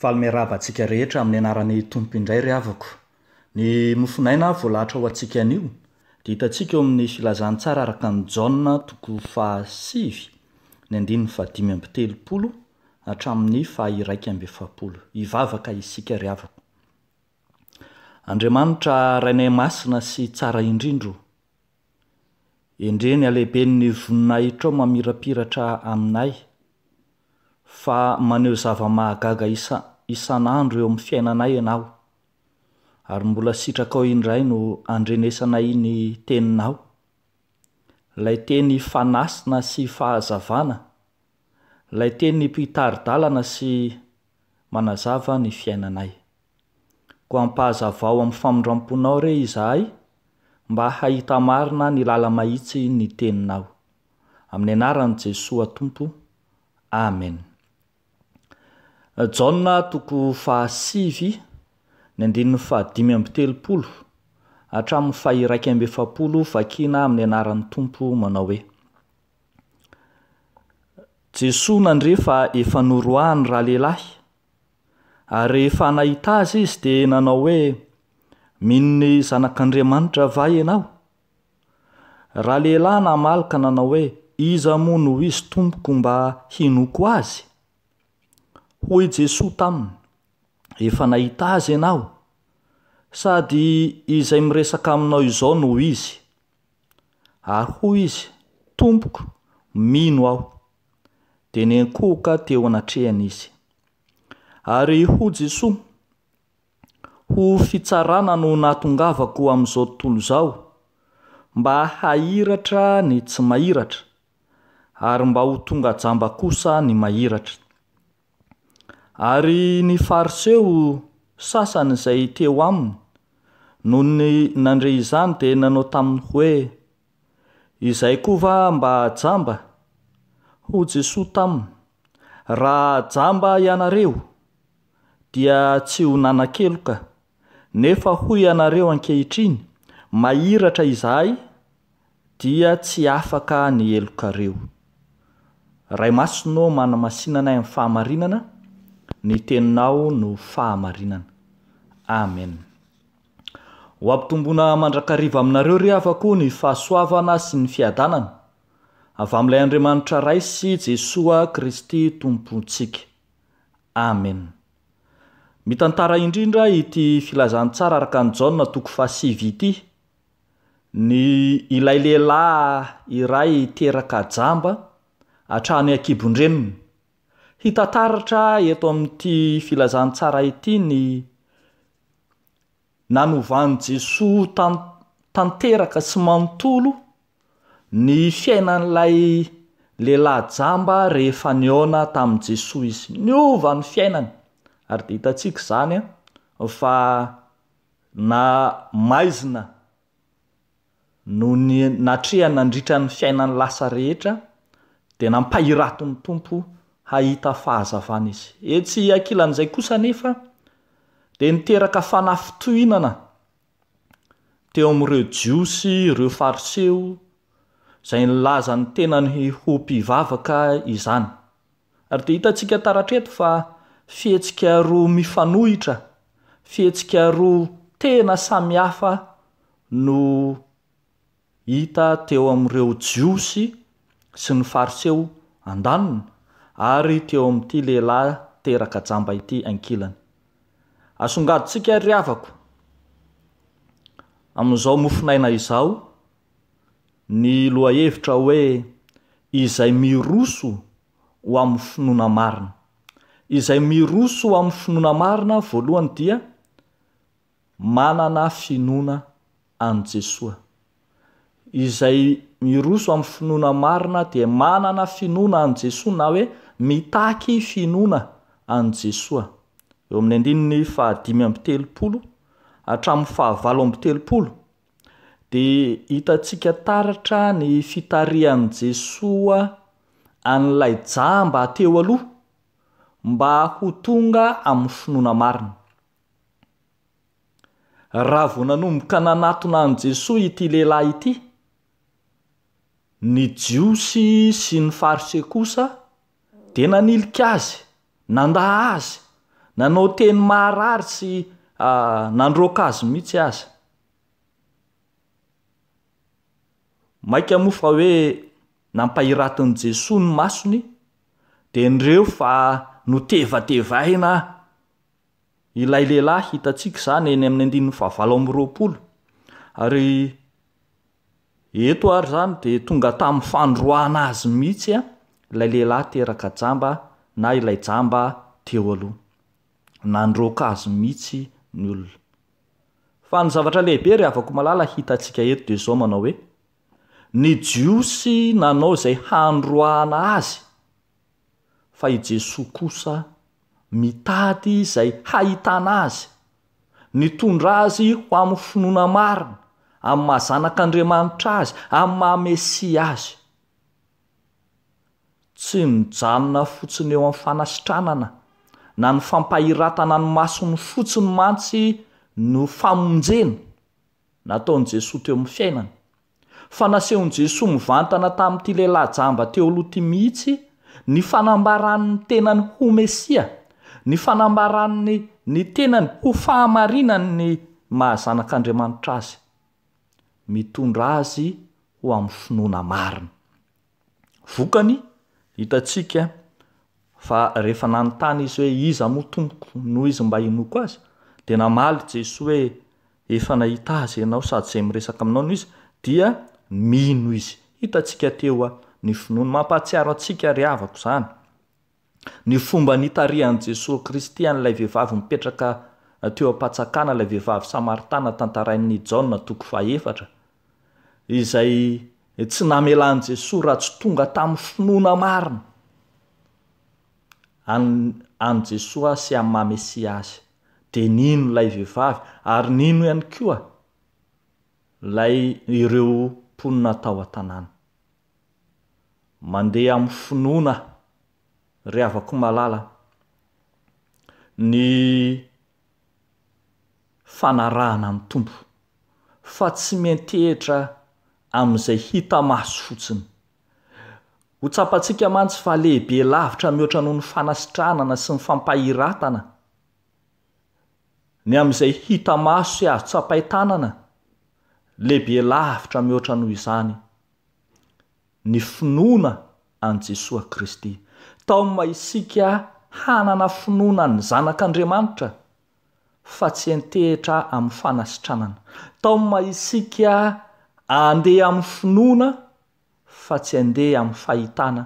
falmearaba tsika rehetra amin'ny anaran'ny tompoindray ry avako ny mofonaina voalahatra o atsikanio deitatsika eo amin'nyfilazansara arakanyjn toko fai ydnimyamby teloolo aan'ny fahiraikaamyefapolo aay aina sy saa indrindro endreny alehibeny voninaytreo mamirapiratra ainay fa maneo zava-mahagaga is isan'andro eo amin'ny fiainanay ianao ary mbola sitraka ao indray no andrenesana iny teninao lay teny fanasina sy fahazavana lay teny pitaridalana sy manazava ny fiainanay koa ampahazavao amn'ny famindram-ponao rey izahahy mba hahita marina ny lalamahitsy ny teninao amin'ny anaran' jesos atompo amen jahna toko fahasivy ny andininy fahadimy amby telopolo atramin'ny fahiraiky amb efapolo vakina amin'ny anarany tompo manao hoe jesoa nandre fa efa noroahany rahalehilahy ary efa nahita azy izy de nanao hoe mihniny zanak'andriamanitra vay anao rahalehilahy na maly ka nanao hoe iza moa no ho izy tompoko mba hinoko azy hoe jesos taminy efa nahita azy ianao sady izay miresaka aminao izao noho izy a ho izy tompoko mino aho de ny ankohoka teo anatrehana izy ary ho jesosy ho fitsarana no nahatongavako am'izao tontolo izao mba hairatra ny tsy mairatra ary mba ho tonga jamba kosa ny mahiratra ary ny fariseo sasany izay teo aminy noho ny nandre izany de nanao taminy hoe izay koa va mba jamba ho jesosa taminy raha jamba ianareo dia tsy ho nanan-keloka nefa hoy ianareo an-kehitriny mairatra izahay dia tsy afaka ny elokareo ray masi noo mana masinanay am'ny fahamarinana ny teninao no fahamarinana amen ho aby tombona mandrakariva aminareo re afako ny fahasoavana sy ny fiadanana avy amin'ilay andriamanitra ray sy jesoa kristy tompontsika amen mitantara indrindra ity filazantsara araka ny jahna toko faasivy ity ny ilai lehilahy iray teraka jamba atrany akiboin-drenony hitantaratra eto ami''ty filazantsara ity ny nanovany jesos tan- tanteraka sy manontolo ny fiainan'ilay lehilahy jamba rehefa ny oona tamin' jesoa izy ny ovan'ny fiainany ary de hitatsiaka zany a fa na maizina noho ny natrehany nandritran'ny fiainany lasa rehetra de nampahirato ny tompo haita fahazavana izy etsy akilan'izay kosa nefa de niteraka fanafitohinana teo am'ireo jiosy reo fariseo zay ny laza ny tena ny ho mpivavaka izany ary de hitatsika taratreto fa fihetsika roa mifanohitra fihetsika roa tena samy hafa no hita teo am'ireo jiosy sy ny fariseo an-danony ary teo amn'ity lehilahy teraka jamba ity ankilany asongadontsika ryavako amn'izao mofinaina izao ny loha hevitra hoe izay miroso ho amn'ny finona marina izay miroso o amn'ny finoana marina voalohany dia manana finoana an jesoa izay miroso amn'y finoana marina di manana finoana an' jesoay na hoe mitaky finona an jesoa eo amin'ny andinyny fahadimy amby telopolo atramin'ny fahavalo amby telopolo de hitatsika taratra ny fitari an' jesoa an'lay jamba ateo aloha mba ho tonga amin'ny finoana marina raha vo nanomboka nanatona an' jesosa ity lehilahy ity ny jiosy sy ny farise kosa de nanilika azy nanda azy nanao teny marary sy nandroka azy mihitsy azy mainka moa fa hoe nampahiratin' jesosa ny masony de ndreo fa notevatevaina ilay lehilahy hitatsika zany eny amin'ny andinyny vavalo am roapolo ary eto ary zany de tonga tamn'ny fandroana azy mihitsy a ilay lehilahy teraka jamba na ilay jamba teo aloha nandroka azy mihitsy ny olona fa ny zavatra lehibe re avako malala hitantsika eto de zao manao hoe ny jiosy nanao izay handroaana azy fa i jesoa kosa mitady izay hahitana azy ny tondra azy ho amin'ny finoana marina amin'ny mahazanak'andriamanitra azy amn'ny mahamesia azy tsy nojanona fotsiny eo amin'ny fanasitranana na ny fampahiratana ny masony fotsiny mantsy no famonjena nataon' jesoa teo amin'ny fiainany fa naseho n'i jesoa mivantana tamin'ty lehilahy jamba teo loh ti mihitsy ny fanambaran'ny tenany ho mesia ny fanambaranny ny tenany ho fahamarina ny mahazanak'andriamanitra azy mitondra azy ho amin'ny finoana mariny vokany hitatsika fa rehefa nanyntany izy hoe iza motomoko noho izy mba inoko azy de namaly jesos hoe efa nahita azy ianao sady zay miresaka aminao no izy dia mino izy hitatsika teo a ny finony mampatsiaro atsika ry avako zany ny fomba nytarian' jesosy kristyan'lay vehivavy mipetraka uh, teo apatakana lay vehivavy samaritana tantarain'ny jaa toko faefatra izay tsy namelan' jesosa raha tsy tonga tamin'y finona marina an any jesos asy amymahmesiazy de nino lay vehivavy ary nino ihany koa lay ireo mponina tao a-tanàna mandeha amy finona ry avako malala ny fanarahana ny tompo fa tsy mentehtra amin'izay hita maso fotsiny ho tsapatsika mantsy fa lehibe lavitra mihoatra noho ny fanasitranana sy ny fampahiratana ny amn'izay hita maso iazo tsapaitanana lehibe lavitra mihoatra noho izany ny finoana an jesoa kristy tao ma isika hanana finoana ny zanak'andriamanitra fa tsy entehitra amn'ny fanasitranana tao ma isika andeha aminy finoana fa tsy andeha ami'ny fahitana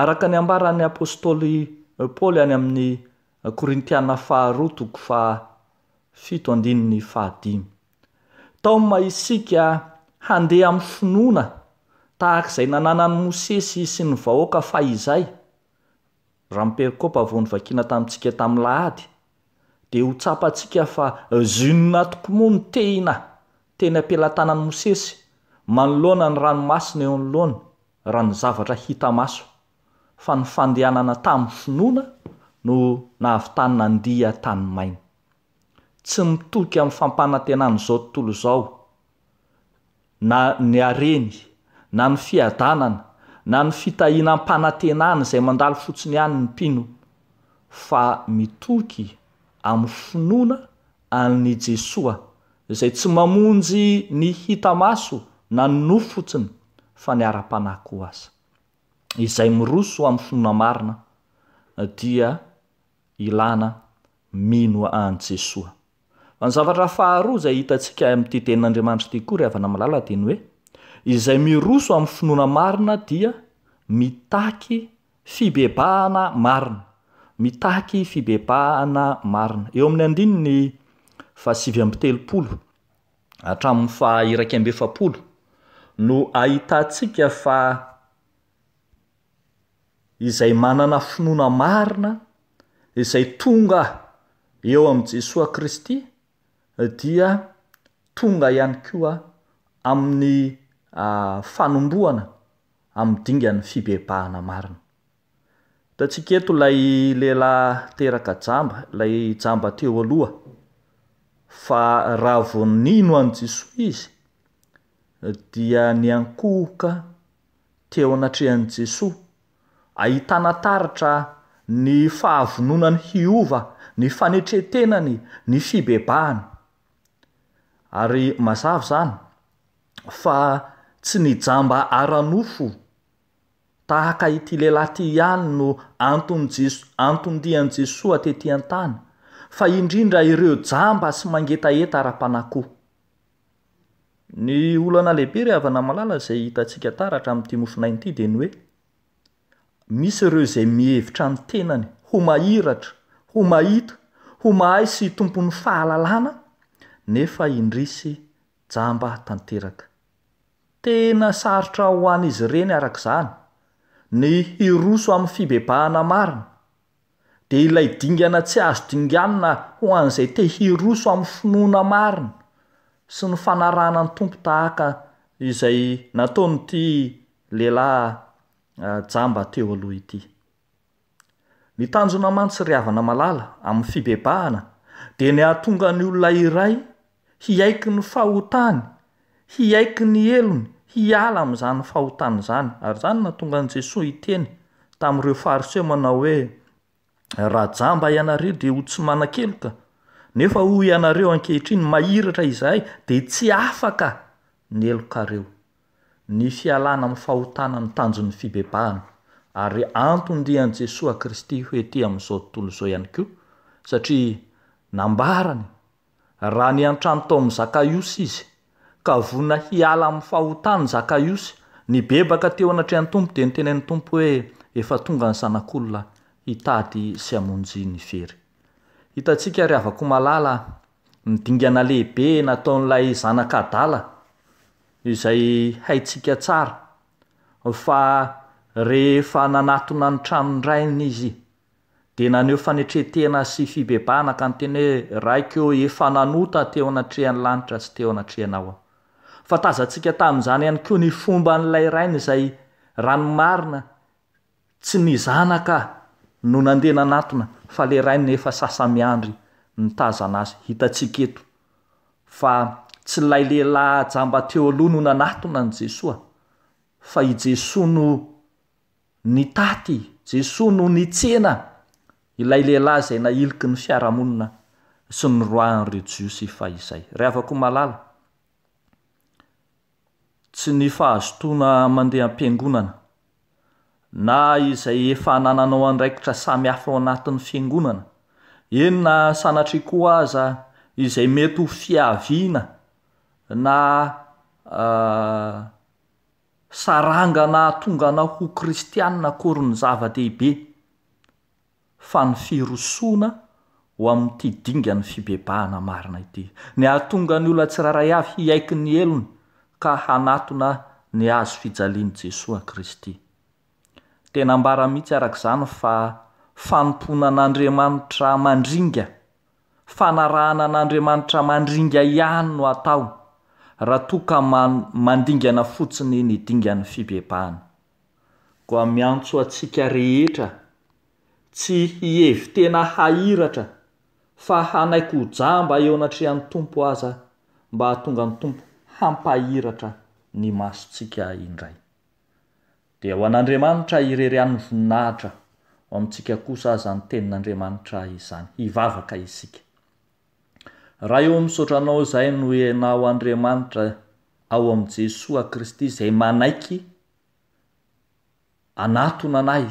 araka ny ambaran'ny apôstôly eh, paoly any amin'ny eh, korintiana faharoatoko fa fio nnaha taoy ma isika handeha am'y finoana tahak' izay nananany mosesy sy ny vahoaka fa izay ramperikopavo ny vakiana tamitsika tam'ny lahady de ho tsapa tsika fa eh, zunonatoko moa no tena teny ampelatanany mosesy manoloana ny ranomasiny eo any loana raha ny zavatra hita maso fa ny fandeanana tamny finoana no nahavitanyna andia tany maina tsy mitoky amny fampanantenana zao tontolo zao na ny areny na ny fiadanana na ny fitahina m-panantenany zay mandalo fotsiny any ny mpino fa mitoky amny finoana any jesoa zay tsy mamonjy ny hita maso na fotsnyfa ny aa-anao ay mioso amn'ny finona arina eh, dia ilana mino njesoa fa ny zavatra fahaoa zay hitatsika amtytenin'andriamanitra tya ko ry aanalaladeny hoe izay miroso amn'ny finoana marina dia mitaky fibebahana marina mitaky fibebahana marina eo amin'ny andininy ahsivyamteloolo atanny fairaky ambefapolo no ahitantsika fa izay manana finoana marina izay tonga eo am' jesoa kristy dia tonga ihany ko a amin'ny fanomboana amy dinga n'ny fibeabahana marina tatsika eto lay lehilahy teraka jamba lay jamba teo aloha fa raha vonino an' jesosa izy dia ny ankohoka teo anatrehan' jesosy ahitanataritra ny fahavononany hiova ny fanetretenany ny fibebahany ary mazava zany fa tsy ny jamba aranofo tahaka ity lehilahy ti any no antony jeso- antondian'i jesos atety an-tany fa indrindra ireo jamba sy mangetaeta ara-panakoho ny olana lehibe ry havana malala zay hitatsika taratra amin'nyity mofinainyity de ny hoe misy ireo izay mihevitra ny tenany ho mahiratra ho mahita ho mahay sy tompony fahalalana nefa indrisy jamba tanteraka tena sarotra ho an'izy ireny arak'izany ny hiroso amn'ny fibebahana marina de ilay dingana tsy azo dinganona ho an'izay te hiroso amin'ny finoana marina sy ny fanarana ny tompo tahaka izay nataony ty lehilahy ah, jamba teo aloha ity ny tanjona mantsy ryavana malala amy fibebahana de ny atongaany olona iray hiaiky ny fahotany hiaiky ny elony hiala amzany fahotany zany ary zany nahatongan'jesosy iteny tamreo faris o manao hoe raha jamba ianareo de ho tsy manankeloka nefa hoy ianareo an-kehitriny mairatra izaay de tsy afaka ny elokareo ny fialana am fahotanany tanjony fibebahana ary antondihan' jesos kristy oeyaambarany raha ny an-trano tao am zakaios izy ka vona hiala amy fahotanay zakaios ny bebaka teo anatrehany tompo de ny tenany tompooe efa tonga ny zanak'olona hitady sy amonjny vey hitatsika re avako malala midingana lehibe nataon'lay zanakadala ay haiika a fa rehefa nanatona ny tramony rainy izy de naneo fanetretena sy fibebanakannazatsika tam'zany ihany ko ny fomba n'lay rainy zay rano marina tsy ny zanaka no nandeha nanatona fa leh rai ny efa sasamiandry nytazana azy hitatsiketo fa tsy lay lehilahy jamba teo alohano na anatona ny jesoa fa i jesoay no ny taty jesoa no ny tsena ilay lehilahy zay na iliky ny fiaramonina sy ny roan ry jiosy fa izay reh avako malala tsy ny fahazotoana mandeha ampiangonana na izay efa nananao andraikitra samihafa ao anatin'ny fiangonana eno na sanatrykoa aza izay mety ho fiaviana na ah, sarangana hatonga nao ho kristianina akory ny zava-dehibe fa ny firosoana ho amin'nyty dinga n'ny fibebahana marina ity ny ahatonga ny olona tsiraray avy hiaiky ny elony ka hanatona ny azo fijaliany jesosa kristy tena ambara mihitsy arak'izany fa fanompona an'andriamanitra mandringa fanarahana an'andriamanitra mandringa ihany no atao raha toka man- mandingana fotsiny ny dingany fibebana koa miantso atsika rehetra tsy hievi tena hairatra fa hanaiko o jamba eo anatrehan'ny tompo aza mba hahtonga ny tompo hampahiratra ny masotsika indray hoa'admanitr irerany voninahitra amtsika kosa azanytenin'andramanitra izany ivvak iskah eomisaotranao zay noo inaoadmanitra ao am jesos a kristy zay manaiky anatona anay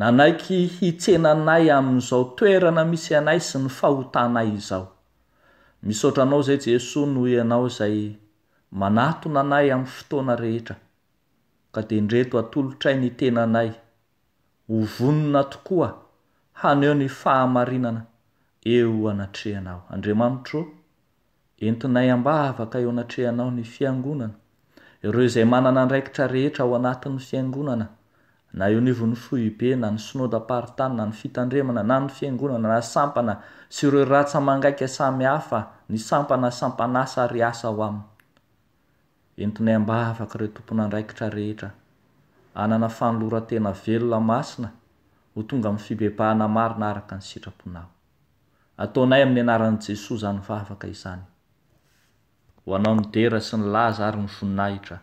nanaiky hitsenanay ami'zao toerana misy anay sy ny fahotanay izao misotranao zay jesos noo ianao zay manatona anay amy fotoana rehetra ka de ndreto atolotray ny tenanay ovonona tokoa haneo ny fahamarinana eo anatrehanao andriamanitro entinay ambaavaka eo anatrehanao ny fiangonana ireo izay manana nraikitra rehetra o anati'ny fiangonana na eo nivo ny foibe na ny snodaparitanna ny fitandremana na ny fiangonana na sampana sy ireo ratsa mangaika samy hafa ny sampana sampanasa ry asa o aminy entonay amba afaka reo tompona andraikitra rehetra anana fanolora tena velona masina ho tonga amin'ny fibeapahana mari na araka ny sitraponaho ataonay amin'ny anaran'i jesosa zany fa afaka izany ho anao nydera sy ny laza ary ny voninahitra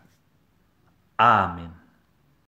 amen